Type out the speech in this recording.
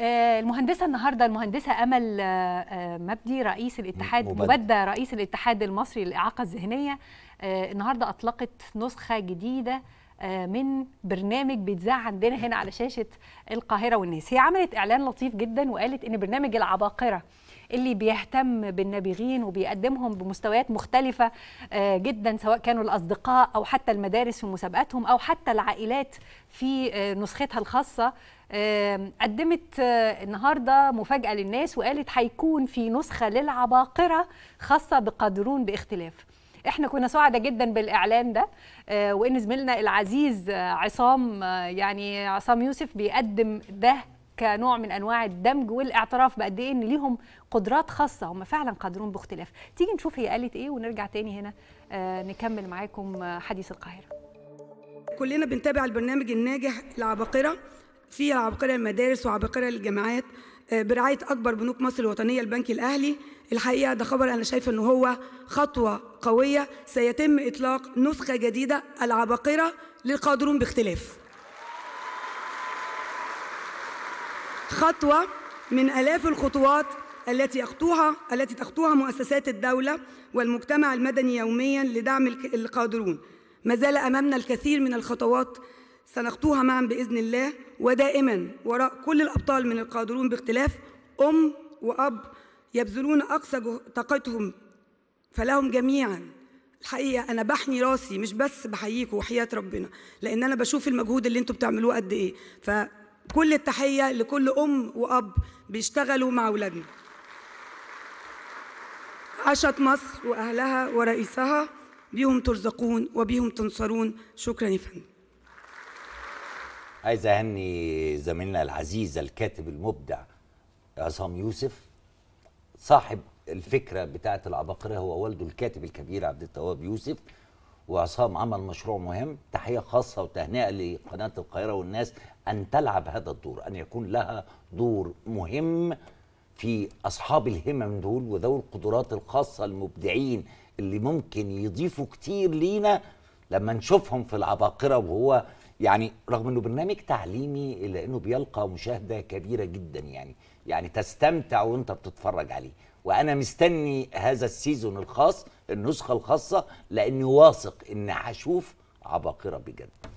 آه، المهندسه النهارده المهندسه امل آه، آه، مبدي رئيس الاتحاد مبدا رئيس الاتحاد المصري للاعاقه الذهنيه النهارده اطلقت نسخه جديده آه، من برنامج بيتذاع عندنا هنا على شاشه القاهره والناس هي عملت اعلان لطيف جدا وقالت ان برنامج العباقره اللي بيهتم بالنابغين وبيقدمهم بمستويات مختلفه آه، جدا سواء كانوا الاصدقاء او حتى المدارس في مسابقاتهم او حتى العائلات في آه، نسختها الخاصه قدمت النهارده مفاجاه للناس وقالت هيكون في نسخه للعباقره خاصه بقادرون باختلاف احنا كنا سعداء جدا بالاعلان ده آه، وان زميلنا العزيز آه، عصام آه، يعني عصام يوسف بيقدم ده كنوع من انواع الدمج والاعتراف بقد ايه ان ليهم قدرات خاصه هم فعلا قادرون باختلاف تيجي نشوف هي قالت ايه ونرجع تاني هنا نكمل معاكم حديث القاهره كلنا بنتابع البرنامج الناجح العباقره فيها عبقرية المدارس وعبقرية الجامعات آه، برعاية أكبر بنوك مصر الوطنية البنك الأهلي الحقيقة ده خبر أنا شايفة أنه هو خطوة قوية سيتم إطلاق نسخة جديدة العباقرة للقادرون باختلاف خطوة من آلاف الخطوات التي أخطوها التي تخطوها مؤسسات الدولة والمجتمع المدني يوميا لدعم القادرون ما زال أمامنا الكثير من الخطوات سنخطوها معا بإذن الله ودائما وراء كل الأبطال من القادرون باختلاف أم وأب يبذلون أقصى طاقتهم فلهم جميعا الحقيقة أنا بحني راسي مش بس بحييكم وحياة ربنا لأن أنا بشوف المجهود اللي انتم بتعملوه قد إيه فكل التحية لكل أم وأب بيشتغلوا مع أولادنا عاشت مصر وأهلها ورئيسها بيهم ترزقون وبيهم تنصرون شكرا يا فندم عايز اهني زميلنا العزيز الكاتب المبدع عصام يوسف صاحب الفكره بتاعه العباقره هو والده الكاتب الكبير عبد التواب يوسف وعصام عمل مشروع مهم تحيه خاصه وتهنئه لقناه القاهره والناس ان تلعب هذا الدور ان يكون لها دور مهم في اصحاب الهمم دول وذوي القدرات الخاصه المبدعين اللي ممكن يضيفوا كتير لينا لما نشوفهم في العباقره وهو يعني رغم انه برنامج تعليمي الا انه بيلقى مشاهده كبيره جدا يعني يعني تستمتع وانت بتتفرج عليه وانا مستني هذا السيزون الخاص النسخه الخاصه لاني واثق ان هشوف عباقره بجد